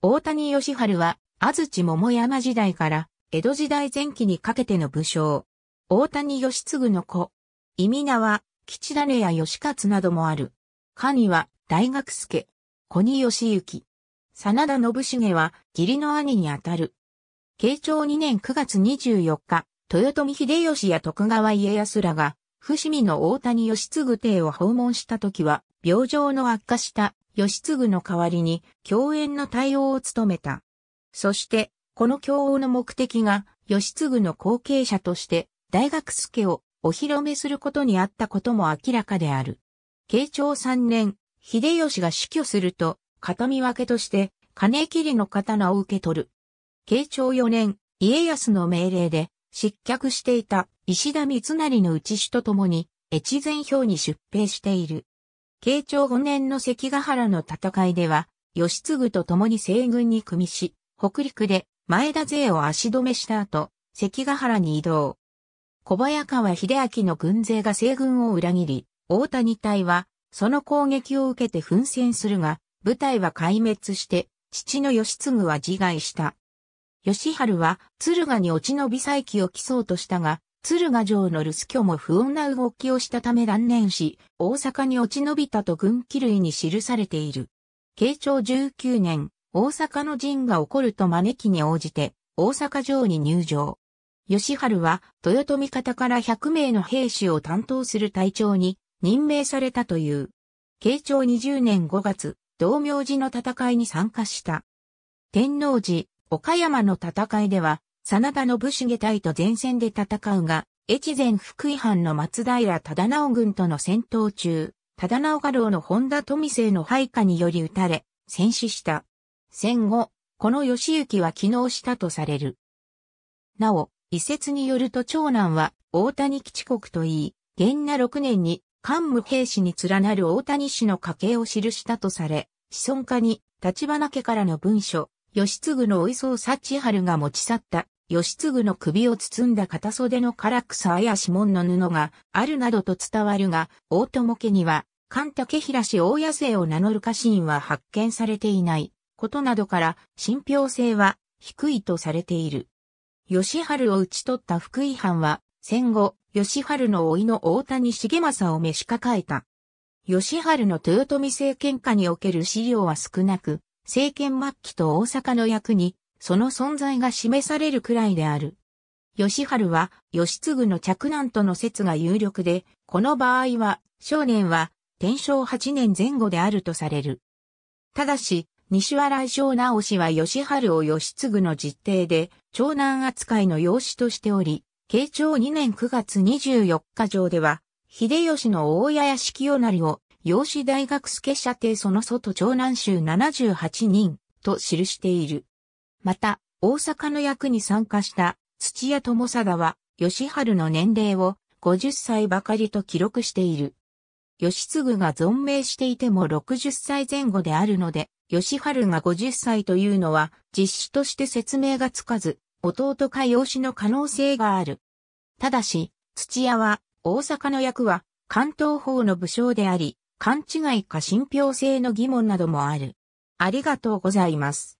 大谷義春は、安土桃山時代から、江戸時代前期にかけての武将。大谷義継の子。意味名は、吉種や義勝などもある。神は、大学助。小に義行。真田信繁は、義理の兄にあたる。慶長2年9月24日、豊臣秀吉や徳川家康らが、伏見の大谷義継邸を訪問した時は、病状の悪化した義継の代わりに共演の対応を務めた。そして、この共応の目的が、義継の後継者として、大学助をお披露目することにあったことも明らかである。慶長3年、秀吉が死去すると、片見分けとして、金切りの刀を受け取る。慶長4年、家康の命令で、失脚していた石田三成の内主と共に、越前表に出兵している。慶長5年の関ヶ原の戦いでは、義継と共に西軍に組みし、北陸で前田勢を足止めした後、関ヶ原に移動。小早川秀明の軍勢が西軍を裏切り、大谷隊は、その攻撃を受けて奮戦するが、部隊は壊滅して、父の義継は自害した。義春は、敦賀に落ち延び再起を起そうとしたが、鶴ヶ城の留守居も不穏な動きをしたため断念し、大阪に落ち延びたと軍記類に記されている。慶長19年、大阪の陣が起こると招きに応じて、大阪城に入城。吉春は、豊臣方から100名の兵士を担当する隊長に任命されたという。慶長20年5月、道明寺の戦いに参加した。天皇寺、岡山の戦いでは、真田信繁隊と前線で戦うが、越前福井藩の松平忠直軍との戦闘中、忠直家老の本田富生の配下により撃たれ、戦死した。戦後、この義行は機能したとされる。なお、一説によると長男は大谷吉国といい、元那6年に官武兵士に連なる大谷氏の家系を記したとされ、子孫家に立花家からの文書、義継のお磯幸春が持ち去った義継の首を包んだ片袖の唐草や指紋の布があるなどと伝わるが、大友家には、神武平氏大野生を名乗る家臣は発見されていないことなどから、信憑性は低いとされている。義春を討ち取った福井藩は、戦後、義春の甥の大谷重政を召し抱えた。義春の豊臣政権下における資料は少なく、政権末期と大阪の役にその存在が示されるくらいである。吉春は、吉継の嫡男との説が有力で、この場合は、少年は、天正8年前後であるとされる。ただし、西原井正直氏は吉春を吉継の実定で、長男扱いの養子としており、慶長2年9月24日上では、秀吉の大屋屋敷よなりを、養子大学助舎邸その外長男衆78人と記している。また、大阪の役に参加した土屋智貞は、吉春の年齢を50歳ばかりと記録している。吉次が存命していても60歳前後であるので、吉春が50歳というのは実施として説明がつかず、弟か養子の可能性がある。ただし、土屋は大阪の役は関東法の武将であり、勘違いか信憑性の疑問などもある。ありがとうございます。